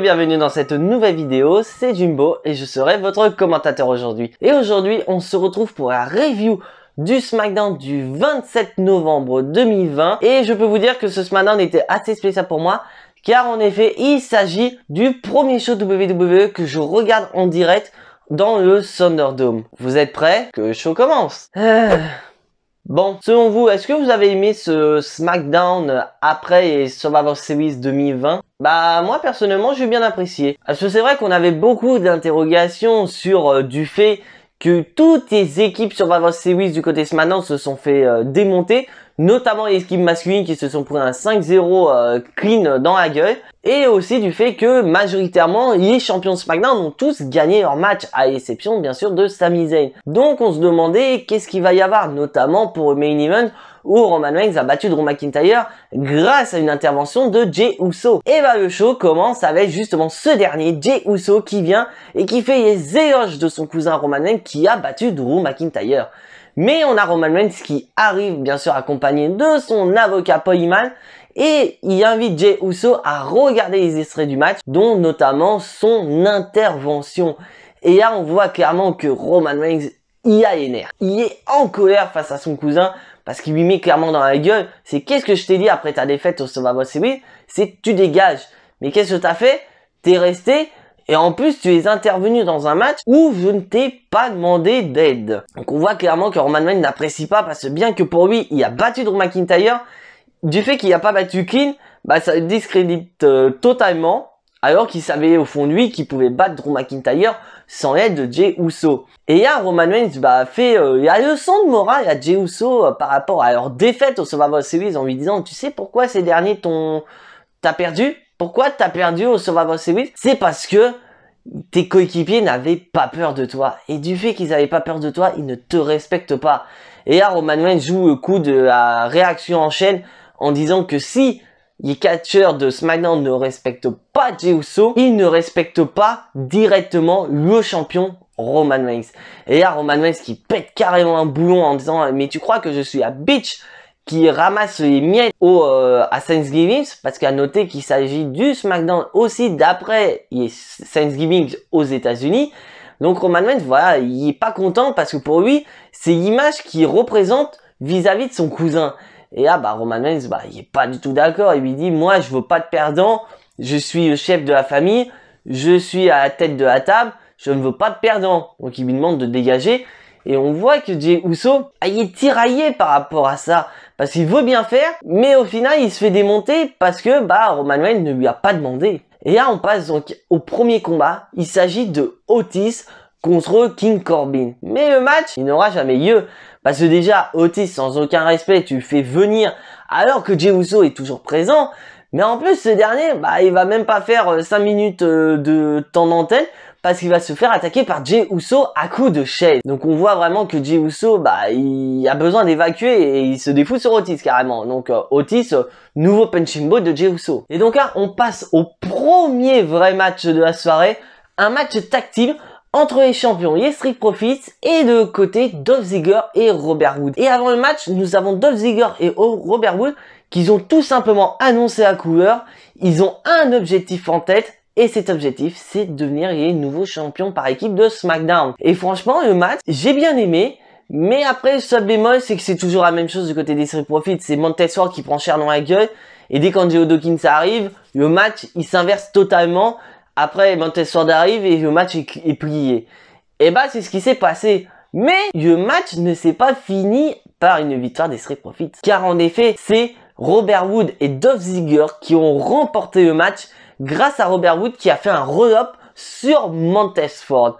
Bienvenue dans cette nouvelle vidéo, c'est Jumbo et je serai votre commentateur aujourd'hui. Et aujourd'hui, on se retrouve pour la review du SmackDown du 27 novembre 2020 et je peux vous dire que ce SmackDown était assez spécial pour moi car en effet, il s'agit du premier show WWE que je regarde en direct dans le Thunderdome. Vous êtes prêts Que le show commence Bon, selon vous, est-ce que vous avez aimé ce SmackDown après et Survivor Series 2020 bah moi personnellement j'ai bien apprécié. Parce que c'est vrai qu'on avait beaucoup d'interrogations sur euh, du fait que toutes les équipes sur Survivor Series du côté Smanant se sont fait euh, démonter notamment les équipes masculines qui se sont pris un 5-0 euh, clean dans la gueule, et aussi du fait que majoritairement les champions de SmackDown ont tous gagné leur match, à l'exception bien sûr de Sami Zayn. Donc on se demandait qu'est-ce qu'il va y avoir, notamment pour le main event où Roman Reigns a battu Drew McIntyre grâce à une intervention de Jay Uso. Et bah le show commence avec justement ce dernier, Jay Uso, qui vient et qui fait les éloges de son cousin Roman Reigns qui a battu Drew McIntyre. Mais on a Roman Reigns qui arrive bien sûr accompagné de son avocat Paul et il invite Jay Uso à regarder les extraits du match, dont notamment son intervention. Et là, on voit clairement que Roman Reigns y a les Il est en colère face à son cousin parce qu'il lui met clairement dans la gueule. C'est qu'est-ce que je t'ai dit après ta défaite au Survivor Series C'est tu dégages. Mais qu'est-ce que t'as fait T'es resté et en plus, tu es intervenu dans un match où je ne t'ai pas demandé d'aide. Donc on voit clairement que Roman Reigns n'apprécie pas parce que bien que pour lui, il a battu Drew McIntyre, du fait qu'il n'a pas battu King, bah ça le discrédite euh, totalement. Alors qu'il savait au fond de lui qu'il pouvait battre Drew McIntyre sans l'aide de Jay Uso. Et là, Roman Reigns bah, fait euh, le leçon de morale à Jay Uso euh, par rapport à leur défaite au Survivor Series en lui disant « Tu sais pourquoi ces derniers t'ont... t'as perdu pourquoi t'as perdu au Survivor Series C'est parce que tes coéquipiers n'avaient pas peur de toi. Et du fait qu'ils n'avaient pas peur de toi, ils ne te respectent pas. Et là, Roman Reigns joue le coup de la réaction en chaîne en disant que si les catcheurs de SmackDown ne respectent pas Jey ils ne respectent pas directement le champion Roman Reigns. Et là, Roman Reigns qui pète carrément un boulon en disant « Mais tu crois que je suis à bitch ?» qui ramasse les miettes au, euh, à Thanksgiving, parce qu'à noter qu'il s'agit du SmackDown aussi d'après Thanksgiving aux États-Unis. Donc Roman Reigns, voilà, il est pas content parce que pour lui, c'est l'image qu'il représente vis-à-vis de son cousin. Et là, bah, Roman Reigns, bah, il est pas du tout d'accord. Il lui dit, moi, je veux pas de perdant. Je suis le chef de la famille. Je suis à la tête de la table. Je ne veux pas de perdant. Donc, il lui demande de dégager. Et on voit que Jay Uso, ah, il est tiraillé par rapport à ça parce qu'il veut bien faire, mais au final il se fait démonter parce que bah Roman ne lui a pas demandé. Et là on passe donc au premier combat, il s'agit de Otis contre King Corbin. Mais le match, il n'aura jamais lieu. Parce que déjà, Otis, sans aucun respect, tu le fais venir alors que Jey est toujours présent. Mais en plus, ce dernier, bah, il va même pas faire 5 euh, minutes euh, de temps d'antenne parce qu'il va se faire attaquer par Jey Uso à coups de chaise. Donc on voit vraiment que Jey Uso, bah, il a besoin d'évacuer et il se défoule sur Otis carrément. Donc euh, Otis, euh, nouveau punching de Jey Uso. Et donc là, on passe au premier vrai match de la soirée, un match tactile entre les champions yestrik Profits et de côté Dolph Ziggler et Robert Wood. Et avant le match, nous avons Dolph Ziggler et Robert Wood Qui ont tout simplement annoncé à couleur. Ils ont un objectif en tête, et cet objectif, c'est de devenir les nouveaux champions par équipe de SmackDown. Et franchement, le match, j'ai bien aimé. Mais après, le seul bémol, c'est que c'est toujours la même chose du côté des Street Profits. C'est montessori qui prend cher dans la gueule. Et dès qu'Angelo Dawkins arrive, le match, il s'inverse totalement. Après, montessori arrive et le match est, plié. Et eh bah, ben, c'est ce qui s'est passé. Mais le match ne s'est pas fini par une victoire des Street Profits. Car en effet, c'est Robert Wood et Dove Ziggler qui ont remporté le match grâce à Robert Wood qui a fait un re up sur Montesford.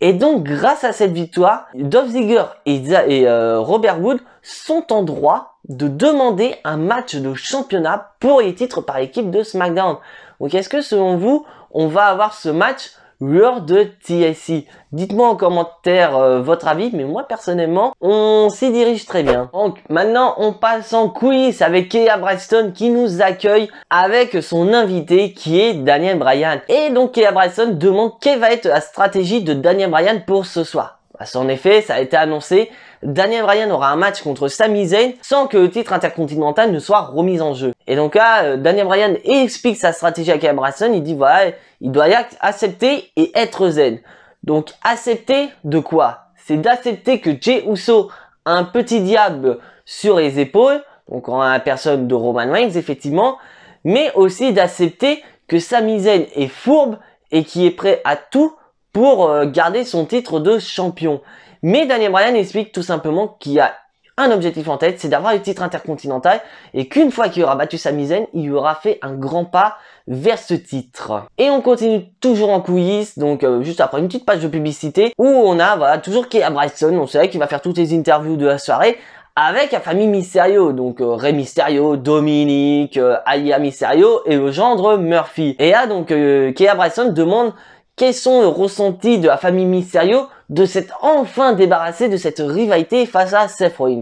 Et donc, grâce à cette victoire, Dolph Ziggler et, euh, Robert Wood sont en droit de demander un match de championnat pour les titres par l'équipe de SmackDown. Donc, est-ce que selon vous, on va avoir ce match de TSI. Dites-moi en commentaire euh, votre avis, mais moi personnellement, on s'y dirige très bien. Donc maintenant, on passe en quiz avec Kea Breston qui nous accueille avec son invité qui est Daniel Bryan. Et donc Kea Breston demande quelle va être la stratégie de Daniel Bryan pour ce soir. Parce en effet, ça a été annoncé, Daniel Bryan aura un match contre Sami Zayn sans que le titre intercontinental ne soit remis en jeu. Et donc là, euh, Daniel Bryan explique sa stratégie à Cambrasson. il dit voilà, il doit accepter et être zen. Donc accepter de quoi C'est d'accepter que Jay Uso a un petit diable sur les épaules, donc en la personne de Roman Reigns effectivement, mais aussi d'accepter que Sami Zayn est fourbe et qui est prêt à tout pour euh, garder son titre de champion. Mais Daniel Bryan explique tout simplement qu'il a un objectif en tête, c'est d'avoir le titre intercontinental et qu'une fois qu'il aura battu sa misaine, il aura fait un grand pas vers ce titre. Et on continue toujours en coulisses, donc euh, juste après une petite page de publicité où on a toujours Kea Bryson, on sait qu'il va faire toutes les interviews de la soirée avec la famille Mysterio, donc euh, Rey Mysterio, Dominique, euh, Aya Mysterio et le gendre Murphy. Et là donc Kea Bryson demande quels sont le ressenti de la famille Mysterio de s'être enfin débarrassé de cette rivalité face à Seth Rollins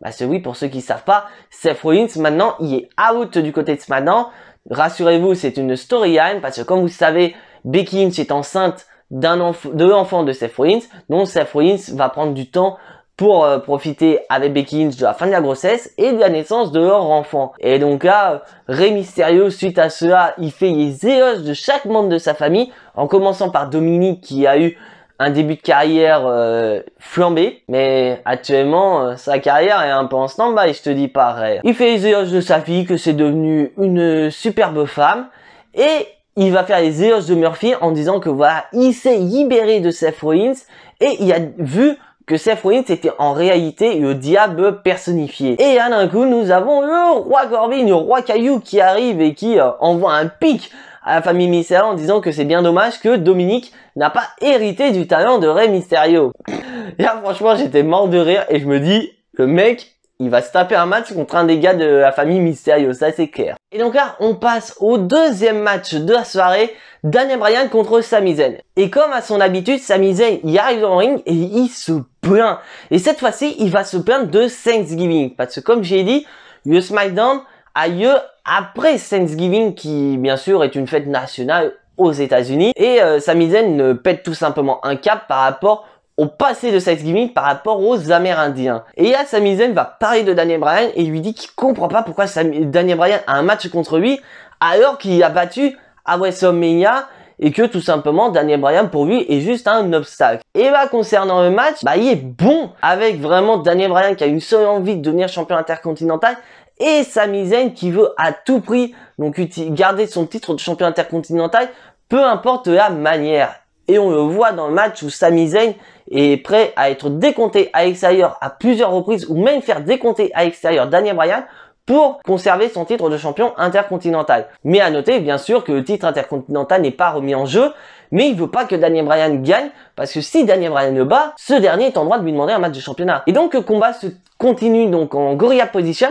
Bah c'est oui, pour ceux qui ne savent pas, Seth Rollins maintenant, il est out du côté de SmackDown. Rassurez-vous, c'est une storyline parce que comme vous savez, Becky Lynch est enceinte d'un enfant de l'enfant de Seth Rollins, donc Seth Rollins va prendre du temps pour euh, profiter avec Becky de la fin de la grossesse et de la naissance de leur enfant. Et donc là, Rey Mysterio, suite à cela, il fait les éloges de chaque membre de sa famille, en commençant par Dominique qui a eu un début de carrière euh, flambé, mais actuellement euh, sa carrière est un peu en stand-by, je te dis pareil. Il fait les éloges de sa fille, que c'est devenu une superbe femme, et il va faire les éloges de Murphy en disant que voilà, il s'est libéré de ses Rollins, et il a vu que Sephronites était en réalité le diable personnifié. Et à d'un coup, nous avons le roi Corbin, le roi Caillou qui arrive et qui euh, envoie un pic à la famille Mysterio en disant que c'est bien dommage que Dominique n'a pas hérité du talent de Rey Mysterio. Là, franchement, j'étais mort de rire et je me dis, le mec, il va se taper un match contre un des gars de la famille mystérieuse, ça c'est clair. Et donc là, on passe au deuxième match de la soirée, Daniel Bryan contre Sami Zayn. Et comme à son habitude, Sami Zayn, il arrive dans ring et il se plaint. Et cette fois-ci, il va se plaindre de Thanksgiving. Parce que comme j'ai dit, le SmackDown a lieu après Thanksgiving, qui bien sûr est une fête nationale aux États-Unis. Et euh, Sami Zayn pète tout simplement un cap par rapport au passé de Thanksgiving par rapport aux Amérindiens. Et là, Sami Zayn va parler de Daniel Bryan et lui dit qu'il comprend pas pourquoi Daniel Bryan a un match contre lui alors qu'il a battu à WrestleMania et que tout simplement Daniel Bryan pour lui est juste un obstacle. Et là concernant le match, bah il est bon avec vraiment Daniel Bryan qui a une seule envie de devenir champion intercontinental et Sami Zayn qui veut à tout prix donc garder son titre de champion intercontinental peu importe la manière. Et on le voit dans le match où Sami Zayn est prêt à être décompté à l'extérieur à plusieurs reprises ou même faire décompter à l'extérieur Daniel Bryan pour conserver son titre de champion intercontinental. Mais à noter bien sûr que le titre intercontinental n'est pas remis en jeu, mais il veut pas que Daniel Bryan gagne parce que si Daniel Bryan le bat, ce dernier est en droit de lui demander un match de championnat. Et donc le combat se continue donc en gorilla position,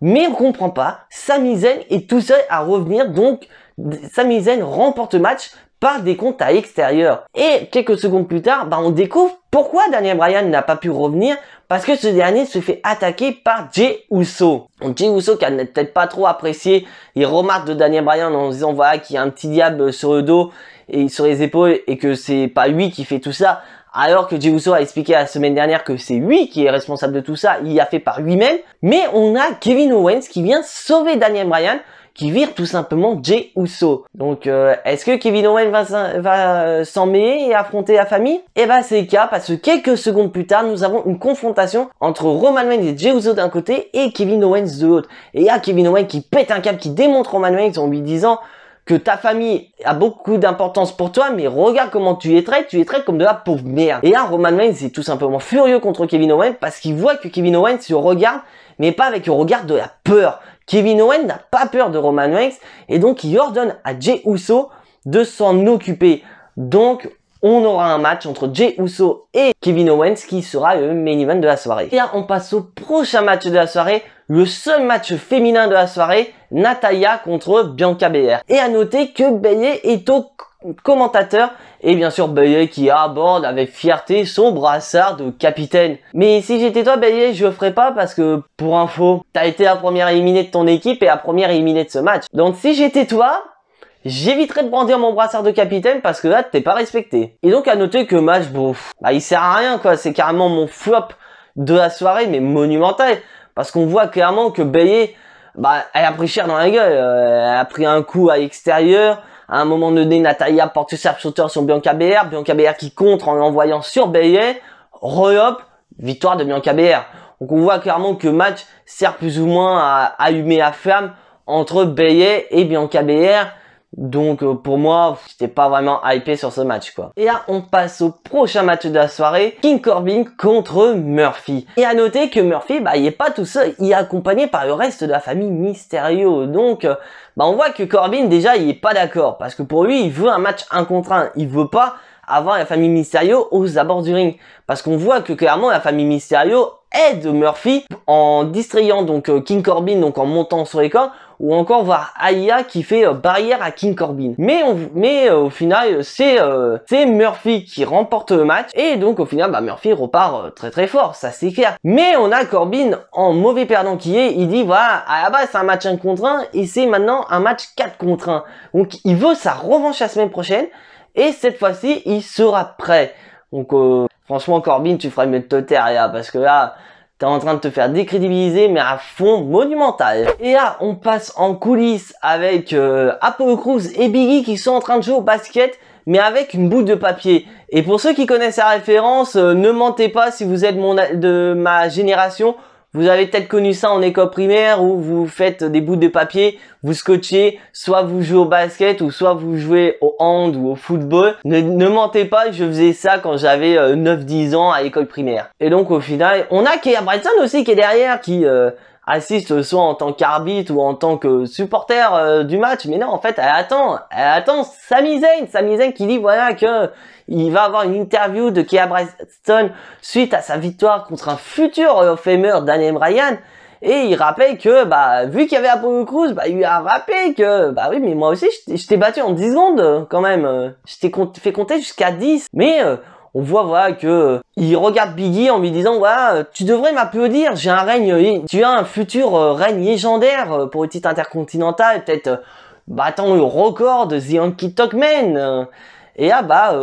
mais on comprend pas, Sami Zayn est tout seul à revenir donc Sami Zayn remporte le match par des comptes à extérieur. Et quelques secondes plus tard, bah, on découvre pourquoi Daniel Bryan n'a pas pu revenir parce que ce dernier se fait attaquer par Jay Uso. Donc Jey Uso qui n'a peut-être pas trop apprécié il remarque de Daniel Bryan en disant voilà qu'il y a un petit diable sur le dos et sur les épaules et que c'est pas lui qui fait tout ça. Alors que Jay Uso a expliqué la semaine dernière que c'est lui qui est responsable de tout ça, il y a fait par lui-même. Mais on a Kevin Owens qui vient sauver Daniel Bryan qui vire tout simplement Jay Uso. Donc euh, est-ce que Kevin Owens va, va euh, s'en mêler et affronter la famille Eh ben, c'est le cas parce que quelques secondes plus tard nous avons une confrontation entre Roman Reigns et Jey Uso d'un côté et Kevin Owens de l'autre. Et il y a Kevin Owens qui pète un câble, qui démontre Roman Reigns en lui disant que ta famille a beaucoup d'importance pour toi, mais regarde comment tu es traites, tu es traites comme de la pauvre merde. Et là, Roman Reigns est tout simplement furieux contre Kevin Owens parce qu'il voit que Kevin Owens se regarde, mais pas avec le regard de la peur. Kevin Owens n'a pas peur de Roman Reigns et donc il ordonne à Jay Uso de s'en occuper. Donc on aura un match entre Jay Uso et Kevin Owens qui sera le main event de la soirée. Et là, on passe au prochain match de la soirée, le seul match féminin de la soirée, Natalia contre Bianca Belair. Et à noter que Belair est au commentateur et bien sûr Bayet qui aborde avec fierté son brassard de capitaine. Mais si j'étais toi Bayet, je ferais pas parce que pour info, t'as été la première éliminée de ton équipe et la première éliminée de ce match. Donc si j'étais toi, j'éviterais de brandir mon brassard de capitaine parce que là t'es pas respecté. Et donc à noter que match, bon, bah il sert à rien quoi, c'est carrément mon flop de la soirée mais monumental parce qu'on voit clairement que Bayet, bah elle a pris cher dans la gueule, euh, elle a pris un coup à l'extérieur, à un moment donné, Natalia porte sa sauteur sur Bianca BR, Bianca BR qui contre en l'envoyant sur Bayet, re victoire de Bianca BR. Donc on voit clairement que le match sert plus ou moins à allumer la flamme entre Bayet et Bianca BR. Donc euh, pour moi, j'étais pas vraiment hypé sur ce match quoi. Et là, on passe au prochain match de la soirée, King Corbin contre Murphy. Et à noter que Murphy, bah, il est pas tout seul, il est accompagné par le reste de la famille Mysterio. Donc euh, bah, on voit que Corbin déjà, il est pas d'accord parce que pour lui, il veut un match 1 contre 1, il veut pas avoir la famille Mysterio aux abords du ring parce qu'on voit que clairement la famille Mysterio aide Murphy en distrayant donc euh, King Corbin donc en montant sur les corps ou encore voir Aya qui fait euh, barrière à King Corbin. Mais, on, mais euh, au final, euh, c'est Murphy qui remporte le match et donc au final, bah, Murphy repart très très fort, ça c'est clair. Mais on a Corbin en mauvais perdant qui est, il dit voilà, à la base c'est un match 1 contre 1 et c'est maintenant un match 4 contre 1. Donc il veut sa revanche la semaine prochaine et cette fois-ci, il sera prêt. Donc franchement Corbin, tu ferais mieux de te taire là, parce que là, T'es en train de te faire décrédibiliser, mais à fond monumental. Et là, on passe en coulisses avec euh, Apollo et Biggie qui sont en train de jouer au basket, mais avec une boule de papier. Et pour ceux qui connaissent la référence, euh, ne mentez pas si vous êtes de ma génération. Vous avez peut-être connu ça en école primaire où vous faites des bouts de papier, vous scotchez, soit vous jouez au basket ou soit vous jouez au hand ou au football. Ne, mentez pas, je faisais ça quand j'avais 9-10 euh, ans à l'école primaire. Et donc au final, on a à aussi qui est derrière, qui euh, assiste soit en tant qu'arbitre ou en tant que supporter euh, du match. Mais non, en fait, elle attend, elle attend Sami Zayn, Sami Zayn qui dit voilà que il va avoir une interview de Kea stone suite à sa victoire contre un futur of euh, famer Daniel Bryan. Et il rappelle que, bah, vu qu'il y avait Apollo Cruz, bah, il lui a rappelé que, bah oui, mais moi aussi, je t'ai battu en 10 secondes, euh, quand même. Je t'ai fait compter jusqu'à 10. Mais, on voit voilà que euh, il regarde Biggie en lui disant voilà euh, tu devrais m'applaudir j'ai un règne euh, tu as un futur règne légendaire pour le titre intercontinental peut-être battant le record de The Anki Talkman et là bah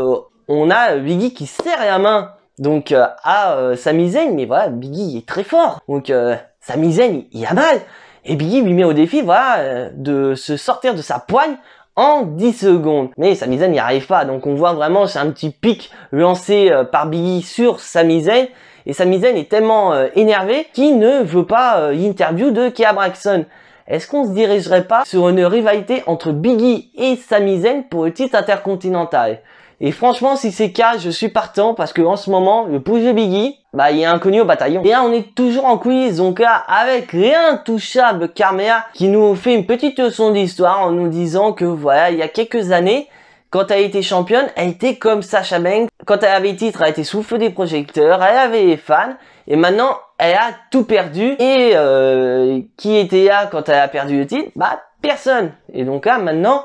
on a Biggie qui serre la main donc à Sami mais voilà Biggie est très fort donc Sami Zayn il a mal et Biggie lui met au défi voilà de se sortir de sa poigne en 10 secondes. Mais Sami Zayn n'y arrive pas, donc on voit vraiment c'est un petit pic lancé euh, par Biggie sur Sami Zayn. Et Sami Zayn est tellement euh, énervé qu'il ne veut pas euh, l'interview de Kia Braxton. Est-ce qu'on se dirigerait pas sur une rivalité entre Biggie et Sami Zayn pour le titre intercontinental et franchement, si c'est le cas, je suis partant parce que en ce moment, le pouce de Biggie, bah, il est inconnu au bataillon. Et là, on est toujours en quiz, donc là, avec l'intouchable Carmea, qui nous fait une petite leçon d'histoire en nous disant que voilà, il y a quelques années, quand elle était championne, elle était comme Sacha Beng. Quand elle avait titre, elle était sous feu des projecteurs, elle avait les fans. Et maintenant, elle a tout perdu. Et euh, qui était là quand elle a perdu le titre Bah, personne. Et donc là, maintenant,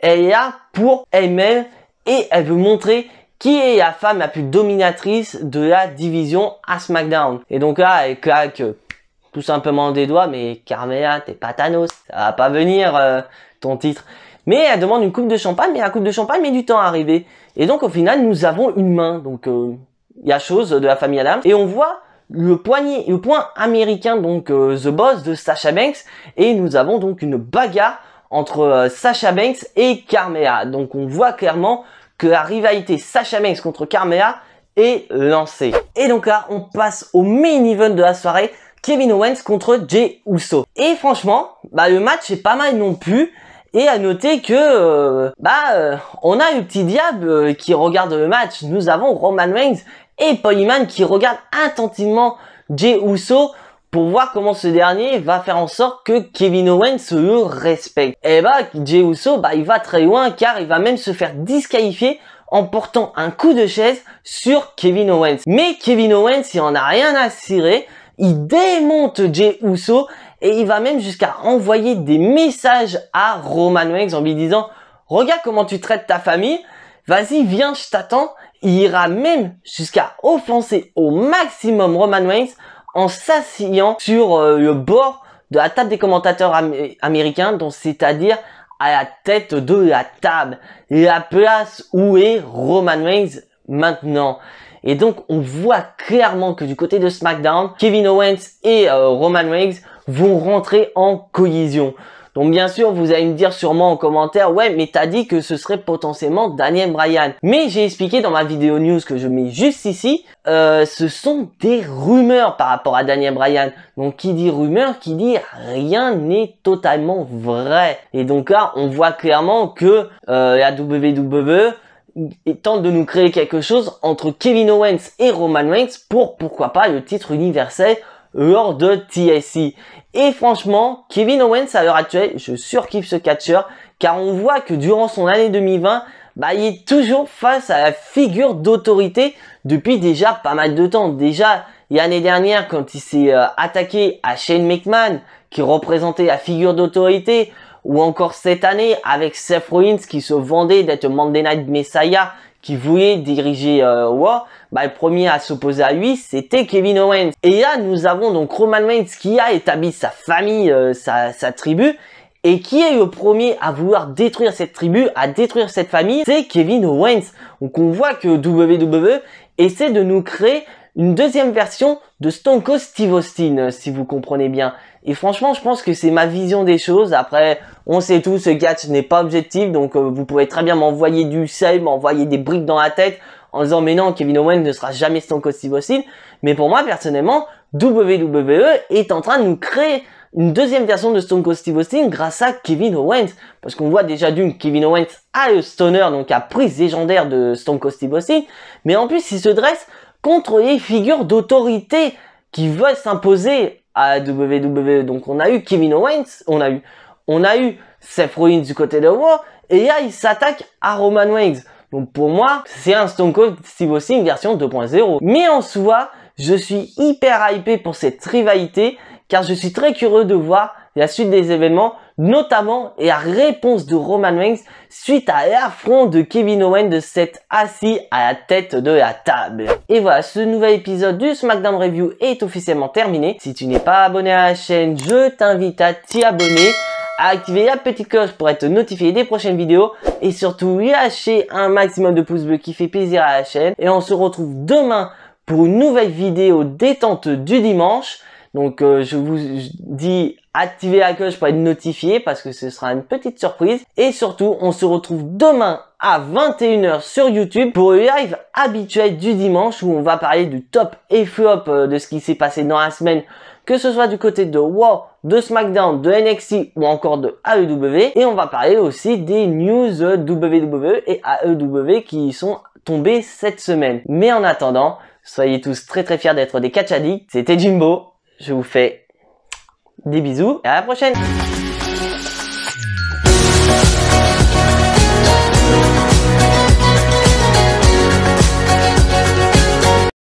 elle est là pour elle-même et elle veut montrer qui est la femme la plus dominatrice de la division à SmackDown. Et donc là, elle claque euh, tout simplement des doigts, mais Carmela, t'es pas Thanos, ça va pas venir euh, ton titre. Mais elle demande une coupe de champagne, mais la coupe de champagne met du temps à arriver. Et donc au final, nous avons une main, donc euh, il y a chose de la famille Adams Et on voit le poignet, le point américain, donc The Boss de Sasha Banks, et nous avons donc une bagarre entre euh, Sasha Banks et Carmea. Donc on voit clairement que la rivalité Sasha Banks contre Carmea est lancée. Et donc là, on passe au main event de la soirée, Kevin Owens contre Jay Uso. Et franchement, bah, le match est pas mal non plus. Et à noter que, euh, bah, euh, on a le petit diable qui regarde le match. Nous avons Roman Reigns et Polyman qui regardent attentivement Jay Uso pour voir comment ce dernier va faire en sorte que Kevin Owens le respecte. Et eh bah, ben, Jey Uso, bah, il va très loin car il va même se faire disqualifier en portant un coup de chaise sur Kevin Owens. Mais Kevin Owens, il en a rien à cirer, il démonte Jey Uso et il va même jusqu'à envoyer des messages à Roman Reigns en lui disant "Regarde comment tu traites ta famille, vas-y, viens, je t'attends." Il ira même jusqu'à offenser au maximum Roman Reigns en s'asseyant sur euh, le bord de la table des commentateurs américains, donc c'est-à-dire à la tête de la table, la place où est Roman Reigns maintenant. Et donc on voit clairement que du côté de SmackDown, Kevin Owens et euh, Roman Reigns vont rentrer en collision. Bon bien sûr, vous allez me dire sûrement en commentaire, ouais, mais t'as dit que ce serait potentiellement Daniel Bryan. Mais j'ai expliqué dans ma vidéo news que je mets juste ici, euh, ce sont des rumeurs par rapport à Daniel Bryan. Donc qui dit rumeur, qui dit rien n'est totalement vrai. Et donc là, on voit clairement que euh, la WWE tente de nous créer quelque chose entre Kevin Owens et Roman Reigns pour pourquoi pas le titre universel Hors de TSI Et franchement, Kevin Owens à l'heure actuelle, je surkiffe ce catcheur car on voit que durant son année 2020, bah, il est toujours face à la figure d'autorité depuis déjà pas mal de temps. Déjà, l'année dernière, quand il s'est euh, attaqué à Shane McMahon, qui représentait la figure d'autorité, ou encore cette année avec Seth Rollins qui se vendait d'être Monday Night Messiah, qui voulait diriger euh, bah, le premier à s'opposer à lui, c'était Kevin Owens. Et là, nous avons donc Roman Reigns qui a établi sa famille, euh, sa, sa tribu, et qui est le premier à vouloir détruire cette tribu, à détruire cette famille C'est Kevin Owens. Donc on voit que WWE essaie de nous créer une deuxième version de Stone Cold Steve Austin, euh, si vous comprenez bien. Et franchement, je pense que c'est ma vision des choses. Après, on sait tout, ce catch n'est pas objectif, donc euh, vous pouvez très bien m'envoyer du sel, m'envoyer des briques dans la tête en disant mais non, Kevin Owens ne sera jamais Stone Cold Steve Austin. Mais pour moi, personnellement, WWE est en train de nous créer une deuxième version de Stone Cold Steve Austin grâce à Kevin Owens. Parce qu'on voit déjà d'une, Kevin Owens a le stoner, donc a prise légendaire de Stone Cold Steve Austin. Mais en plus, il se dresse contre les figures d'autorité qui veulent s'imposer donc on a eu Kevin Owens, on a eu, on a eu Seth Rollins du côté de War et là il s'attaque à Roman Reigns. Donc pour moi, c'est un Stone Cold Steve Austin version 2.0. Mais en soi, je suis hyper hypé pour cette rivalité, car je suis très curieux de voir la suite des événements notamment la réponse de Roman Reigns suite à l'affront de Kevin Owens de s'être assis à la tête de la table. Et voilà, ce nouvel épisode du SmackDown Review est officiellement terminé. Si tu n'es pas abonné à la chaîne, je t'invite à t'y abonner à activer la petite cloche pour être notifié des prochaines vidéos et surtout lâcher un maximum de pouces bleus qui fait plaisir à la chaîne et on se retrouve demain pour une nouvelle vidéo détente du dimanche. Donc euh, je vous dis activez la cloche pour être notifié parce que ce sera une petite surprise. Et surtout, on se retrouve demain à 21h sur YouTube pour le live habituel du dimanche où on va parler du top et flop euh, de ce qui s'est passé dans la semaine, que ce soit du côté de WoW, de SmackDown, de NXT ou encore de AEW. Et on va parler aussi des news euh, WWE et AEW qui sont tombés cette semaine. Mais en attendant, soyez tous très très fiers d'être des catch addicts. C'était Jimbo je vous fais des bisous et à la prochaine